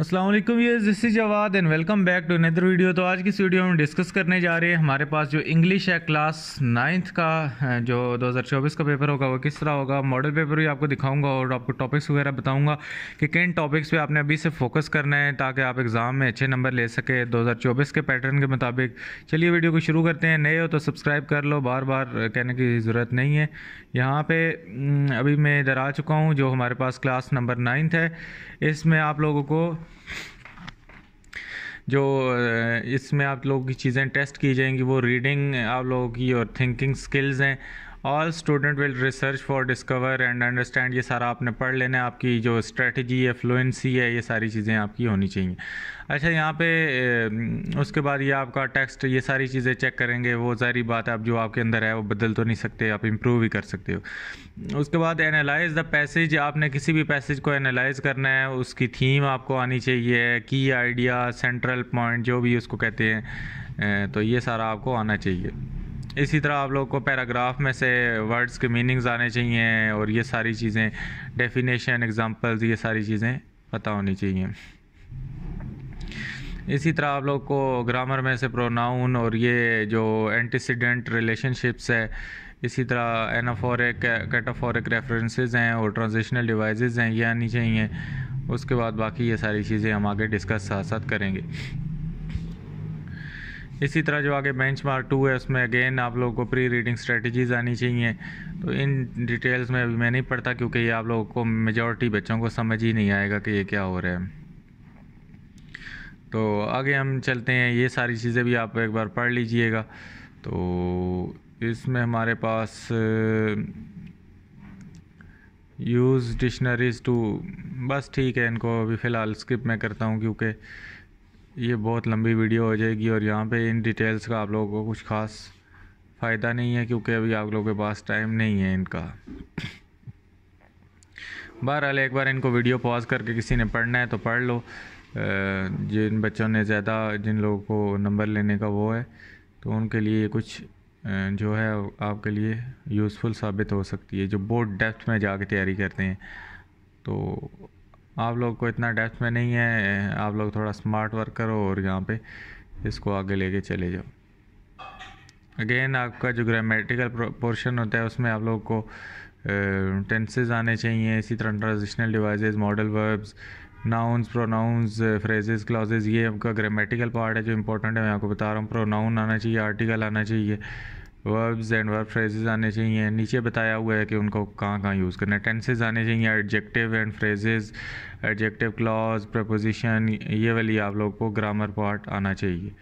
असलम ये this is and welcome back to another video तो आज की इस वीडियो में डिस्कस करने जा रहे हैं हमारे पास जो इंग्लिश है क्लास नाइन्थ का जो 2024 का पेपर होगा वो किस तरह होगा मॉडल पेपर भी आपको दिखाऊंगा और आपको टॉपिक्स वगैरह बताऊंगा कि किन टॉपिक्स पे आपने अभी से फोकस करना है ताकि आप एग्ज़ाम में अच्छे नंबर ले सके दो के पैटर्न के मुताबिक चलिए वीडियो को शुरू करते हैं नए हो तो सब्सक्राइब कर लो बार बार कहने की ज़रूरत नहीं है यहाँ पर हम्म, अभी मैं इधर आ चुका हूँ जो हमारे पास क्लास नंबर नाइन्थ है इसमें आप लोगों को जो इसमें आप लोगों की चीज़ें टेस्ट की जाएंगी वो रीडिंग आप लोगों की और थिंकिंग स्किल्स हैं all student will research for discover and understand ये सारा आपने पढ़ लेना आपकी जो स्ट्रेटजी है फ्लुएंसी है ये सारी चीज़ें आपकी होनी चाहिए अच्छा यहाँ पे उसके बाद ये आपका टेक्स्ट ये सारी चीज़ें चेक करेंगे वो सारी बात आप जो आपके अंदर है वो बदल तो नहीं सकते आप इम्प्रूव ही कर सकते हो उसके बाद एनालाइज द पैसेज आपने किसी भी पैसेज को एनालाइज करना है उसकी थीम आपको आनी चाहिए की आइडिया सेंट्रल पॉइंट जो भी उसको कहते हैं तो ये सारा आपको आना चाहिए इसी तरह आप लोग को पैराग्राफ में से वर्ड्स के मीनिंग्स आने चाहिए और ये सारी चीज़ें डेफिनेशन एग्ज़ाम्पल्स ये सारी चीज़ें पता होनी चाहिए इसी तरह आप लोग को ग्रामर में से प्रोनाउन और ये जो एंटीसीडेंट रिलेशनशिप्स है इसी तरह एनाफोरिक कैटाफोरिक रेफरेंसेस हैं और ट्रांजिशनल डिवाइसेस हैं ये आनी चाहिए उसके बाद बाकी ये सारी चीज़ें हम आगे डिस्कस साथ साथ करेंगे इसी तरह जो आगे बेंच मार्क टू है उसमें अगेन आप लोगों को प्री रीडिंग स्ट्रेटजीज आनी चाहिए तो इन डिटेल्स में अभी मैं नहीं पढ़ता क्योंकि ये आप लोगों को मेजॉरिटी बच्चों को समझ ही नहीं आएगा कि ये क्या हो रहा है तो आगे हम चलते हैं ये सारी चीज़ें भी आप एक बार पढ़ लीजिएगा तो इसमें हमारे पास यूज़ डिक्शनरीज़ टू बस ठीक है इनको अभी फ़िलहाल स्किप मैं करता हूँ क्योंकि ये बहुत लंबी वीडियो हो जाएगी और यहाँ पे इन डिटेल्स का आप लोगों को कुछ ख़ास फ़ायदा नहीं है क्योंकि अभी आप लोगों के पास टाइम नहीं है इनका बहरहाल एक बार इनको वीडियो पॉज करके किसी ने पढ़ना है तो पढ़ लो जिन बच्चों ने ज़्यादा जिन लोगों को नंबर लेने का वो है तो उनके लिए कुछ जो है आपके लिए यूज़फुल साबित हो सकती है जो बोर्ड डेप्थ में जा तैयारी करते हैं तो आप लोग को इतना डेप्थ में नहीं है आप लोग थोड़ा स्मार्ट वर्क करो और यहाँ पे इसको आगे लेके चले जाओ अगेन आपका जो ग्रामेटिकल पोर्शन होता है उसमें आप लोग को टेंसेज आने चाहिए इसी तरह transitional devices modal verbs nouns pronouns phrases clauses ये आपका ग्रामेटिकल पार्ट है जो इंपॉर्टेंट है मैं आपको बता रहा हूँ प्रोनाउन आना चाहिए आर्टिकल आना चाहिए वर्ब्स एंड वर्ब फ्रेजेज आने चाहिए नीचे बताया हुआ है कि उनको कहाँ कहाँ यूज़ करना है टेंसेज आने चाहिए adjective and phrases adjective clause preposition ये वाली आप लोग को ग्रामर पार्ट आना चाहिए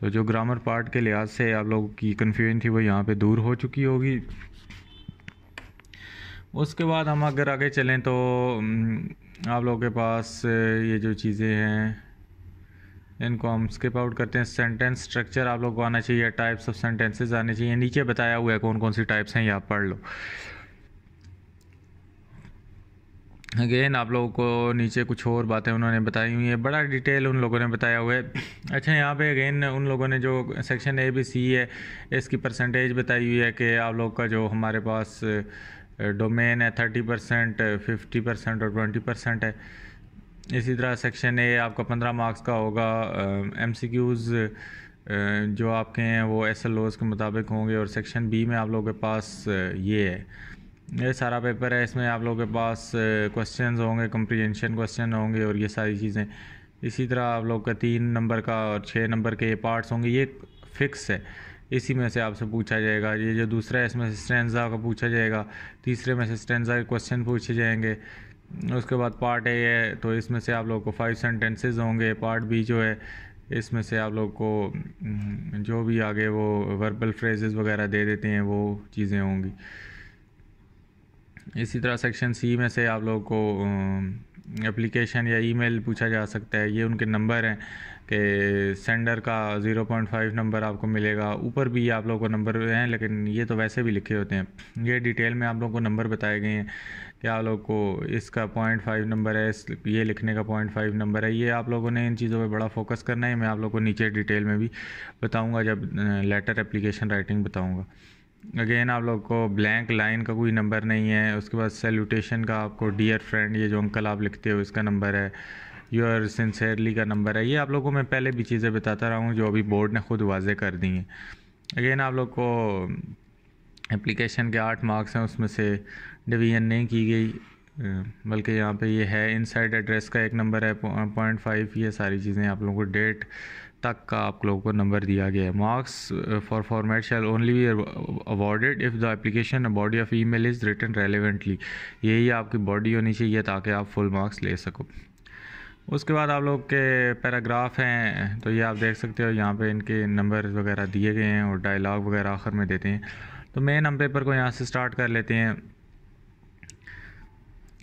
तो जो ग्रामर पार्ट के लिहाज से आप लोगों की कन्फ्यूजन थी वो यहाँ पर दूर हो चुकी होगी उसके बाद हम अगर आगे चलें तो आप लोगों के पास ये जो चीज़ें हैं इनको हम स्किप आउट करते हैं सेंटेंस स्ट्रक्चर आप लोग को आना चाहिए टाइप्स ऑफ सेंटेंसेज आने चाहिए नीचे बताया हुआ है कौन कौन सी टाइप्स हैं यहाँ पढ़ लो अगेन आप लोगों को नीचे कुछ और बातें उन्होंने बताई हुई है बड़ा डिटेल उन लोगों ने बताया हुआ है अच्छा यहाँ पे अगेन उन लोगों ने जो सेक्शन ए बी सी है इसकी परसेंटेज बताई हुई है कि आप लोग का जो हमारे पास डोमेन है थर्टी परसेंट फिफ्टी परसेंट और ट्वेंटी परसेंट है इसी तरह सेक्शन ए आपका पंद्रह मार्क्स का होगा एम सी क्यूज़ जो आपके हैं वो एस एल ओज़ के मुताबिक होंगे और सेक्शन बी में आप लोगों के पास ये है ये सारा पेपर है इसमें आप लोगों के पास क्वेश्चंस होंगे कम्प्रीहेंशन क्वेश्चन होंगे और ये सारी चीज़ें इसी तरह आप लोग का तीन नंबर का और छः नंबर के ये पार्ट्स होंगे ये फिक्स है इसी में से आपसे पूछा जाएगा ये जो दूसरा है इसमें से स्टेंजा का पूछा जाएगा तीसरे में से स्टेंजा के क्वेश्चन पूछे जाएंगे उसके बाद पार्ट ए है तो इसमें से आप लोग को फाइव सेंटेंसेस होंगे पार्ट बी जो है इसमें से आप लोग को हम्म, जो भी आगे वो वर्बल फ्रेजेस वगैरह दे देते हैं वो चीज़ें होंगी इसी तरह सेक्शन सी में से आप लोग को एप्लीकेशन हम्म, या ईमेल पूछा जा सकता है ये उनके नंबर हैं कि सेंडर का 0.5 नंबर आपको मिलेगा ऊपर भी आप लोगों को नंबर हैं लेकिन ये तो वैसे भी लिखे होते हैं ये डिटेल में आप लोगों को नंबर बताए गए हैं कि आप लोग को इसका पॉइंट फाइव नंबर है इस ये लिखने का पॉइंट फाइव नंबर है ये आप लोगों ने इन चीज़ों पर बड़ा फोकस करना है मैं आप लोग को नीचे डिटेल में भी बताऊँगा जब लेटर एप्लीकेशन राइटिंग बताऊँगा अगेन आप लोग को ब्लैंक लाइन का कोई नंबर नहीं है उसके बाद सैल्यूटेशन का आपको डियर फ्रेंड ये जो अंकल आप लिखते हो इसका नंबर है योर सिंसेयरली का नंबर है ये आप लोगों को मैं पहले भी चीज़ें बताता रहा हूँ जो अभी बोर्ड ने ख़ुद वाजे कर दी हैं अगेन आप लोग को एप्लीकेशन के आठ मार्क्स हैं उसमें से डिवीजन नहीं की गई बल्कि यहाँ पे ये है इनसाइड एड्रेस का एक नंबर है पॉइंट फाइव ये सारी चीज़ें आप लोगों को डेट तक का आप लोगों को नंबर दिया गया है marks for format shall only be awarded if the application body of e mail is written relevantly यही आपकी बॉडी होनी चाहिए ताकि आप फुल मार्क्स ले सको उसके बाद आप लोग के पैराग्राफ हैं तो ये आप देख सकते हो यहाँ पे इनके नंबर वगैरह दिए गए हैं और डायलॉग वगैरह आखिर में देते हैं तो मेन हम पेपर को यहाँ से स्टार्ट कर लेते हैं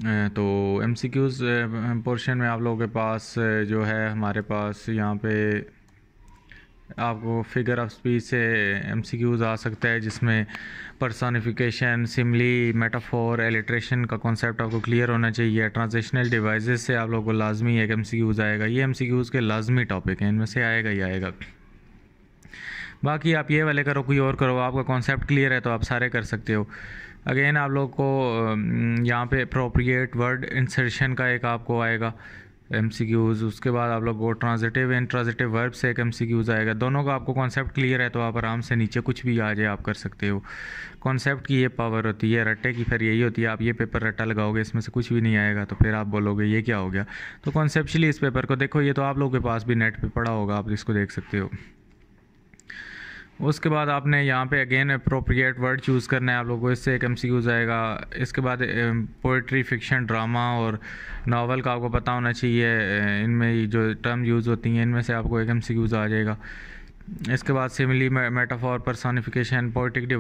तो एम सी क्यूज़ पोर्शन में आप लोगों के पास जो है हमारे पास यहाँ पे आपको फिगर ऑफ स्पीच से एम सी क्यूज़ आ सकता है जिसमें पर्सोनिफिकेशन सिमली मेटाफोर एलिट्रेशन का कॉन्सेप्ट आपको क्लियर होना चाहिए ट्रांजिशनल डिवाइसेस से आप लोगों को लाजमी एक एम सी क्यूज़ आएगा ये एम सी क्यूज़ के लाजमी टॉपिक हैं इनमें से आएगा ही आएगा बाकी आप ये वाले करो कोई और करो आपका कॉन्सेप्ट क्लियर है तो आप सारे कर सकते हो अगेन आप लोग को यहाँ पे अप्रोप्रिएट वर्ड इंसर्शन का एक आपको आएगा एम सी क्यूज़ उसके बाद आप लोग को ट्रांजिटिव एंड ट्रांजिटिव वर्ब से एक एम सी क्यूज़ आएगा दोनों का आपको कॉन्सेप्ट क्लियर है तो आप आराम से नीचे कुछ भी आ जाए आप कर सकते हो कॉन्सेप्ट की ये पावर होती है रट्टे की फिर यही होती है आप ये पेपर रट्टा लगाओगे इसमें से कुछ भी नहीं आएगा तो फिर आप बोलोगे ये क्या हो गया तो कॉन्सेप्चुअली इस पेपर को देखो ये तो आप लोगों के पास भी नेट पर पड़ा होगा आप इसको देख सकते हो उसके बाद आपने यहाँ पे अगेन अप्रोप्रिएट वर्ड चूज़ करना है आप लोगों को इससे एक एम आएगा इसके बाद पोइट्री फिक्शन ड्रामा और नावल का आपको पता होना चाहिए इनमें जो टर्म यूज़ होती हैं इनमें से आपको एक एम आ जाएगा इसके बाद सिमिली मेटाफॉर परसानिफिकेशन पोइटिक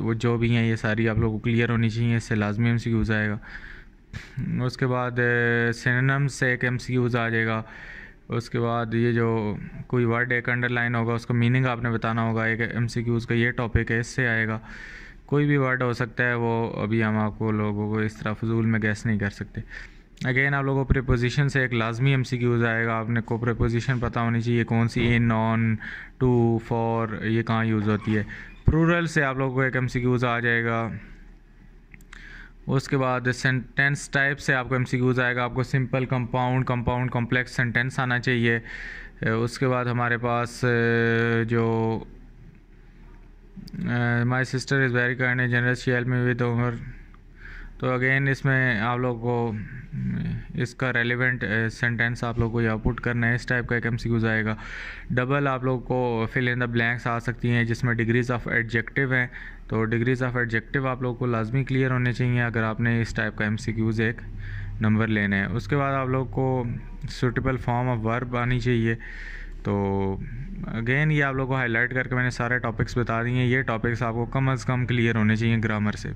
वो जो भी हैं ये सारी आप लोगों को क्लियर होनी चाहिए इससे लाजमी एम आएगा उसके बाद सिनम्स से एक एम आ जाएगा उसके बाद ये जो कोई वर्ड एक अंडरलाइन होगा उसका मीनिंग आपने बताना होगा एक एम सी क्यूज़ का ये टॉपिक है इससे आएगा कोई भी वर्ड हो सकता है वो अभी हम आपको लोगों को इस तरह फजूल में गैस नहीं कर सकते अगेन आप लोगों को प्रिपोजिशन से एक लाजमी एम सी क्यूज़ आएगा आपने को प्रपोजिशन पता होनी चाहिए कौन सी इन ऑन टू फॉर ये कहाँ यूज़ होती है प्रूरल से आप लोगों को एक एम सी क्यूज़ आ जाएगा उसके बाद सेंटेंस टाइप से आपको एम आएगा आपको simple compound compound complex sentence आना चाहिए उसके बाद हमारे पास जो my sister is very kind and generous she may me with over तो अगेन इसमें आप लोग को इसका रेलिवेंट सेंटेंस आप लोग को या पुट करना है इस टाइप का एक एम सी आएगा डबल आप लोग को फिल इन द ब्लैंक्स आ सकती हैं जिसमें डिग्रीज ऑफ एडजेक्टिव हैं तो डिग्रीज़ ऑफ एडजेक्टिव आप लोग को लाजमी क्लियर होने चाहिए अगर आपने इस टाइप का एम एक नंबर लेना है उसके बाद आप लोग को सूटेबल फॉर्म ऑफ वर्ब आनी चाहिए तो अगेन ये आप लोग को हाईलाइट करके मैंने सारे टॉपिक्स बता दिए हैं ये टॉपिक्स आपको कम अज़ कम क्लियर होने चाहिए ग्रामर से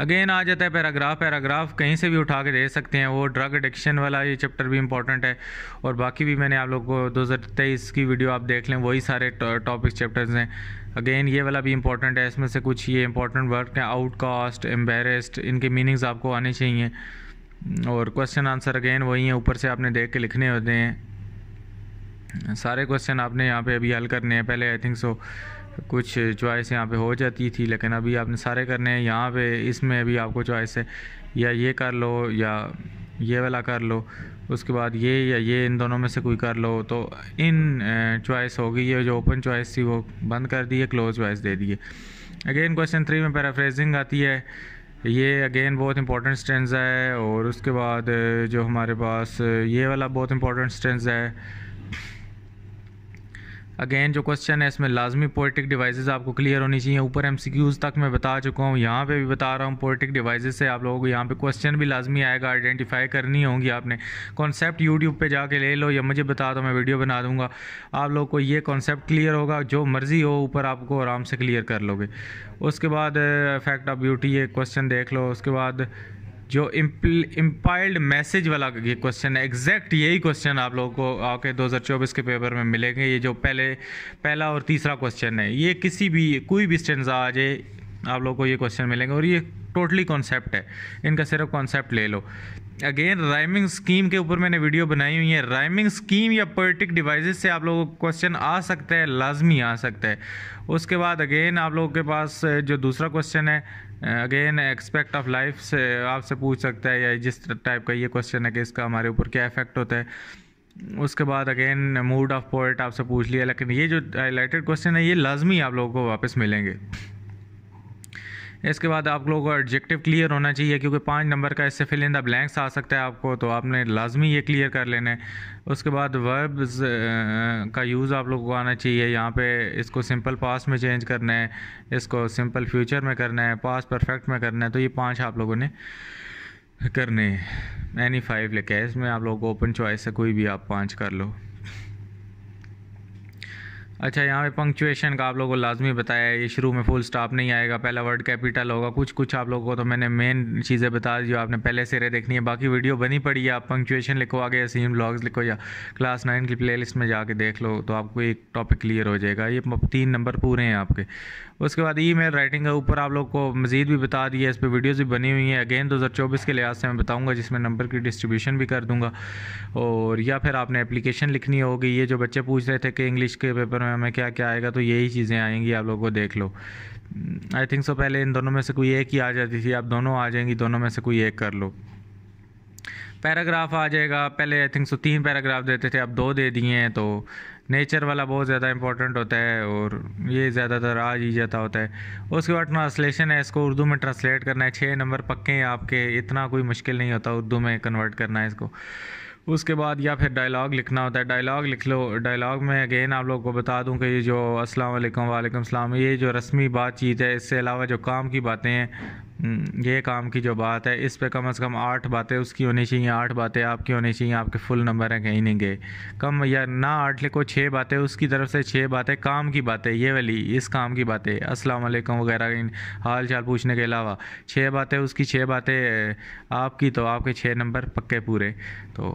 अगेन आ जाता है पैराग्राफ पैराग्राफ कहीं से भी उठा के दे सकते हैं वो ड्रग एडिक्शन वाला ये चैप्टर भी इंपॉर्टेंट है और बाकी भी मैंने आप लोग को दो की वीडियो आप देख लें वही सारे टॉपिक्स चैप्टर्स हैं अगेन ये वाला भी इंपॉर्टेंट है इसमें से कुछ ये इंपॉर्टेंट वर्क हैं आउटकास्ट एम्बेरेस्ड इनके मीनिंग्स आपको आने चाहिए और क्वेश्चन आंसर अगेन वही हैं ऊपर से आपने देख के लिखने होते हैं सारे क्वेश्चन आपने यहाँ पे अभी हल करने हैं पहले आई थिंक सो कुछ चॉइस यहाँ पे हो जाती थी लेकिन अभी आपने सारे करने हैं यहाँ पे इसमें भी आपको चॉइस है या ये कर लो या ये वाला कर लो उसके बाद ये या ये इन दोनों में से कोई कर लो तो इन चॉइस हो गई है जो ओपन चॉइस थी वो बंद कर दी है क्लोज चॉइस दे दिए अगेन क्वेश्चन थ्री में पैराफ्रेजिंग आती है ये अगेन बहुत इंपॉर्टेंट स्टेंस है और उसके बाद जो हमारे पास ये वाला बहुत इंपॉर्टेंट स्टेंस है अगेन जो क्वेश्चन है इसमें लाजमी पोलिटिक डिवाइसेस आपको क्लियर होनी चाहिए ऊपर एम तक मैं बता चुका हूँ यहाँ पे भी बता रहा हूँ पोलिटिक डिवाइसेस से आप लोगों को यहाँ पे क्वेश्चन भी लाजमी आएगा आइडेंटिफाई करनी होगी आपने कॉन्सेप्ट यूट्यूब पे जाके ले लो या मुझे बता दो मैं वीडियो बना दूंगा आप लोग को ये कॉन्सेप्ट क्लियर होगा जो मर्जी हो ऊपर आपको आराम से क्लियर कर लोगे उसके बाद फैक्ट ऑफ ब्यूटी ये क्वेश्चन देख लो उसके बाद जो इम्पाइल्ड मैसेज वाला ये क्वेश्चन है एग्जैक्ट यही क्वेश्चन आप लोगों को आके 2024 के पेपर में मिलेंगे ये जो पहले पहला और तीसरा क्वेश्चन है ये किसी भी कोई भी स्टेंजा आ जाए आप लोगों को ये क्वेश्चन मिलेंगे और ये टोटली कॉन्सेप्ट है इनका सिर्फ कॉन्सेप्ट ले लो अगेन राइमिंग स्कीम के ऊपर मैंने वीडियो बनाई हुई है राइमिंग स्कीम या पोइटिक डिवाइसेस से आप लोगों को क्वेश्चन आ सकता है लाजमी आ सकता है उसके बाद अगेन आप लोगों के पास जो दूसरा क्वेश्चन है अगेन एक्सपेक्ट ऑफ लाइफ से आपसे पूछ सकता है या जिस टाइप का ये क्वेश्चन है कि इसका हमारे ऊपर क्या इफेक्ट होता है उसके बाद अगेन मूड ऑफ पोइट आपसे पूछ लिया लेकिन ये जो हाईलाइटेड क्वेश्चन है ये लाजमी आप लोगों को वापस मिलेंगे इसके बाद आप लोगों को ऑब्जेक्टिव क्लियर होना चाहिए क्योंकि पाँच नंबर का इससे फिल इन द ब्लैंक्स आ सकता है आपको तो आपने लाजमी ये क्लियर कर लेना है उसके बाद वर्ब्स का यूज़ आप लोगों को आना चाहिए यहाँ पे इसको सिंपल पास्ट में चेंज करना है इसको सिंपल फ्यूचर में करना है पास्ट परफेक्ट में करना है तो ये पाँच आप लोगों ने करने एनी फाइव लेके इसमें आप लोगों को ओपन चॉइस है कोई भी आप पाँच कर लो अच्छा यहाँ पे पंक्चुएशन का आप लोगों को लाजमी बताया है ये शुरू में फुल स्टॉप नहीं आएगा पहला वर्ड कैपिटल होगा कुछ कुछ आप लोगों को तो मैंने मेन चीज़ें बता दी जो आपने पहले से रे देखनी है बाकी वीडियो बनी पड़ी है आप पंक्चुएशन लिखो आगे सीम ब्लॉग्स लिखो या क्लास नाइन की प्ले में जाके देख लो तो आपको एक टॉपिक क्लियर हो जाएगा ये तीन नंबर पूरे हैं आपके उसके बाद ई मेल राइटिंग के ऊपर आप लोग को मज़ीद भी बता दिया इस पर वीडियोज़ भी बनी हुई हैं अगेन दो हज़ार चौबीस के लिहाज से मैं बताऊँगा जिसमें नंबर की डिस्ट्रीब्यूशन भी कर दूँगा और या फिर आपने एप्लीकेशन लिखनी होगी ये जो बच्चे पूछ रहे थे कि इंग्लिश के पेपर में हमें क्या क्या आएगा तो यही चीज़ें आएँगी आप लोग को देख लो आई थिंक सो पहले इन दोनों में से कोई एक ही आ जाती थी आप दोनों आ जाएंगी दोनों में से कोई एक कर लो पैराग्राफ आ जाएगा पहले आई थिंक सो तीन पैराग्राफ देते थे अब दो दे दिए हैं तो नेचर वाला बहुत ज़्यादा इंपॉर्टेंट होता है और ये ज़्यादातर आ ही जाता होता है उसके बाद ट्रांसलेशन है इसको उर्दू में ट्रांसलेट करना है छः नंबर पक्के हैं आपके इतना कोई मुश्किल नहीं होता उर्दू में कन्वर्ट करना है इसको उसके बाद या फिर डायलॉग लिखना होता है डायलॉग लिख लो डायलॉग में अगेन आप लोग को बता दूं कि ये जो अस्सलाम वालेकुम वालेकुम सलाम ये जो रस्मी बातचीत है इससे अलावा जो काम की बातें हैं हम्म, ये काम की जो बात है इस पे कम अज़ कम आठ बातें उसकी होनी चाहिए आठ बातें आपकी होनी चाहिए आपके फुल नंबर हैं कहीं नहीं गए कम या ना आठ लिखो छः बातें उसकी तरफ से छः बातें काम की बातें ये वाली इस काम की बातें अस्सलाम वालेकुम वगैरह इन हाल चाल पूछने के अलावा छः बातें उसकी छः बातें आपकी तो आपके छः नंबर पक्के पूरे तो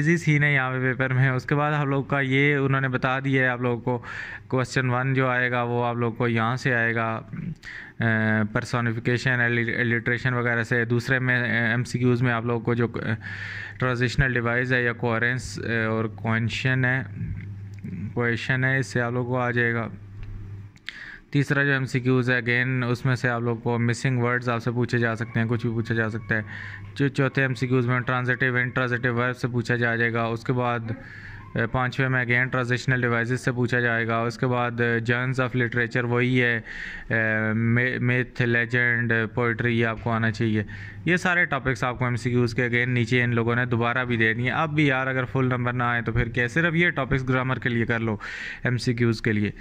ईजी सीन है यहाँ पे पेपर में उसके बाद आप लोग का ये उन्होंने बता दिया है आप लोगों को क्वेश्चन वन जो आएगा वो आप लोग को यहाँ से आएगा परसोनिफिकेशन एलिट्रेशन वगैरह से दूसरे में एम में आप लोगों को जो ट्रांजिशनल डिवाइस है या कोरेंस और क्वेंशन है क्वेश्चन है इससे आप लोगों को आ जाएगा तीसरा जो एम सी क्यूज़ है अगेन उसमें से आप लोग को मिसिंग वर्ड्स आपसे पूछे जा सकते हैं कुछ भी पूछा जा सकता है जो चौथे एम सी क्यूज़ में ट्रांजेटिव इंट्रांजेटिव वर्ब से पूछा जा जाएगा उसके बाद पाँचवें में अगेन ट्रांजिशनल डिवाइस से पूछा जाएगा उसके बाद जर्नस ऑफ लिटरेचर वही है मिथ लेजेंड पोइट्री ये आपको आना चाहिए ये सारे टॉपिक्स आपको एम सी के अगेन नीचे इन लोगों ने दोबारा भी दे दिए अब भी यार अगर फुल नंबर ना आए तो फिर क्या सिर्फ ये टॉपिक्स ग्रामर के लिए कर लो एम के लिए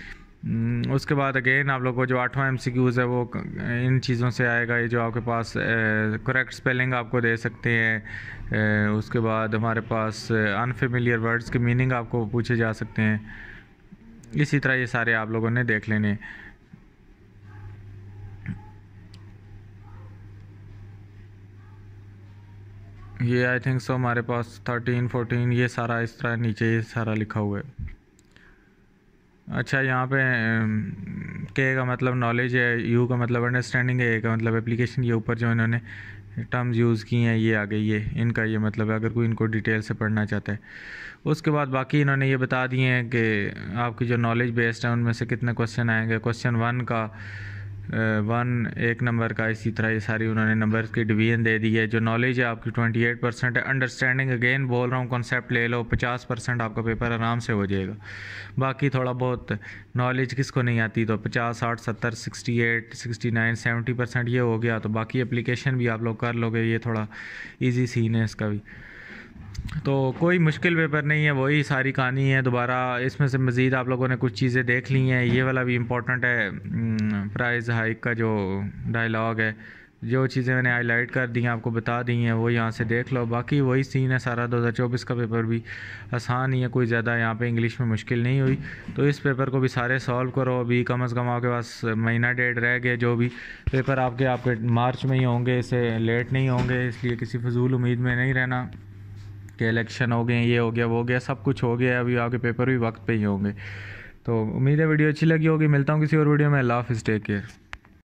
हम्म, उसके बाद अगेन आप लोगों को जो आठवां एम है वो इन चीज़ों से आएगा ये जो आपके पास करेक्ट स्पेलिंग आपको दे सकते हैं उसके बाद हमारे पास अनफेमिलियर वर्ड्स के मीनिंग आपको पूछे जा सकते हैं इसी तरह ये सारे आप लोगों ने देख लेने ये आई थिंक सो हमारे पास थर्टीन फोर्टीन ये सारा इस तरह नीचे ये सारा लिखा हुआ है अच्छा यहाँ पे के का मतलब नॉलेज है यू का मतलब अंडरस्टैंडिंग है ए का मतलब एप्लीकेशन के ऊपर जो इन्होंने टर्म्स यूज़ किए हैं ये आ गई ये इनका ये मतलब है अगर कोई इनको डिटेल से पढ़ना चाहता है उसके बाद बाकी इन्होंने ये बता दिए हैं कि आपकी जो नॉलेज बेस्ड है उनमें से कितने क्वेश्चन आएंगे क्वेश्चन वन का वन एक नंबर का इसी तरह ये सारी उन्होंने नंबर की डिवीजन दे दी है जो नॉलेज है आपकी ट्वेंटी एट परसेंट है अंडरस्टैंडिंग अगेन बोल रहा हूँ कॉन्सेप्ट ले लो पचास परसेंट आपका पेपर आराम से हो जाएगा बाकी थोड़ा बहुत नॉलेज किसको नहीं आती तो पचास साठ सत्तर sixty eight sixty nine seventy percent ये हो गया तो बाकी अप्लीकेशन भी आप लोग कर लोगे ये थोड़ा ईजी सीन है इसका भी तो कोई मुश्किल पेपर नहीं है वही सारी कहानी है दोबारा इसमें से मज़ीद आप लोगों ने कुछ चीज़ें देख ली हैं ये वाला भी इम्पोर्टेंट है प्राइज हाइक का जो डायलॉग है जो चीज़ें मैंने हाईलाइट कर दी हैं आपको बता दी हैं वो यहाँ से देख लो बाकी वही सीन है सारा 2024 का पेपर भी आसान ही है कोई ज़्यादा यहाँ पे इंग्लिश में मुश्किल नहीं हुई तो इस पेपर को भी सारे सॉल्व करो अभी कम से कम आपके पास महीना डेढ़ रह गए जो भी पेपर आपके आपके मार्च में ही होंगे इसे लेट नहीं होंगे इसलिए किसी फजूल उम्मीद में नहीं रहना कि इलेक्शन हो गए ये हो गया वो हो गया सब कुछ हो गया अभी आपके पेपर भी वक्त पे ही होंगे तो उम्मीद है वीडियो अच्छी लगी होगी मिलता हूँ किसी और वीडियो में लाफ इस टेक केयर